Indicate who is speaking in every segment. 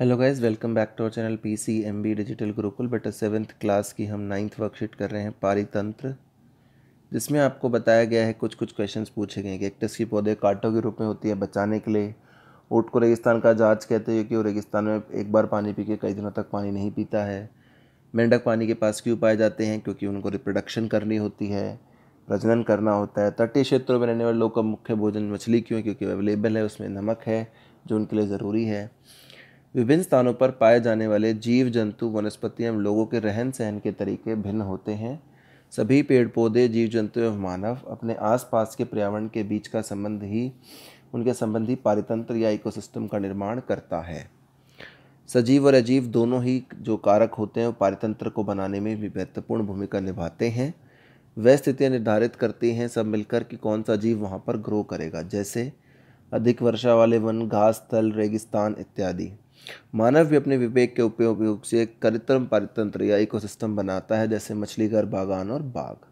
Speaker 1: hello guys welcome back to our channel PCMB digital Gurukul बेटा seventh class की हम ninth worksheet कर रहे हैं पारितंत्र जिसमें आपको बताया गया है कुछ कुछ क्वेश्चंस पूछे गए हैं कि एक्टस के पौधे कांटों के रूप में होती है बचाने के लिए ऊट को रेगिस्तान का जांच कहते हैं कि वो रेगिस्तान में एक बार पानी पी के कई दिनों तक पानी नहीं पीता है मेंढक पानी के पास क्यों पाए जाते हैं क्योंकि उनको रिप्रोडक्शन करनी होती है प्रजनन करना होता है तटीय क्षेत्रों में रहने वाले लोग का मुख्य भोजन मछली क्यों है क्योंकि अवेलेबल है उसमें नमक है जो उनके लिए ज़रूरी है विभिन्न स्थानों पर पाए जाने वाले जीव जंतु वनस्पति एवं लोगों के रहन सहन के तरीके भिन्न होते हैं सभी पेड़ पौधे जीव जंतु एवं मानव अपने आसपास के पर्यावरण के बीच का संबंध ही उनके संबंधी पारितंत्र या इकोसिस्टम का निर्माण करता है सजीव और अजीव दोनों ही जो कारक होते हैं वो पारितंत्र को बनाने में भी महत्वपूर्ण भूमिका निभाते हैं वह स्थितियाँ निर्धारित करती हैं सब मिलकर कि कौन सा जीव वहाँ पर ग्रो करेगा जैसे अधिक वर्षा वाले वन घास तल रेगिस्तान इत्यादि मानव भी अपने विवेक के उपयोग से करित्रम पारितंत्र या इकोसिस्टम बनाता है जैसे मछलीघर बागान और बाग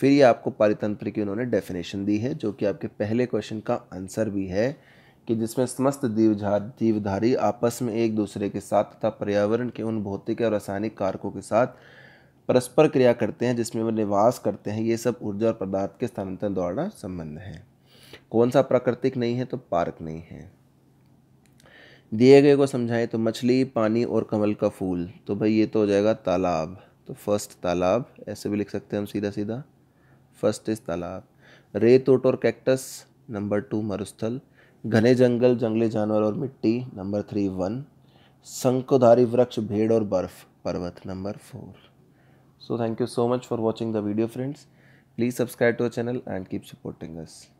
Speaker 1: फिर ये आपको पारितंत्र की उन्होंने डेफिनेशन दी है जो कि आपके पहले क्वेश्चन का आंसर भी है कि जिसमें समस्त जीवझार जीवधारी आपस में एक दूसरे के साथ तथा पर्यावरण के उन भौतिक और रासायनिक कारकों के साथ परस्पर क्रिया करते हैं जिसमें वे निवास करते हैं ये सब ऊर्जा और पदार्थ के स्थानांतरण द्वारा संबंध है कौन सा प्राकृतिक नहीं है तो पार्क नहीं है दिए गए को समझाएं तो मछली पानी और कमल का फूल तो भाई ये तो हो जाएगा तालाब तो फर्स्ट तालाब ऐसे भी लिख सकते हैं हम सीधा सीधा फर्स्ट इज तालाब रेत ओट और कैक्टस नंबर टू मरुस्थल घने जंगल जंगली जानवर और मिट्टी नंबर थ्री वन शंकोधारी वृक्ष भेड़ और बर्फ पर्वत number four so thank you so much for watching the video friends please subscribe to our channel and keep supporting us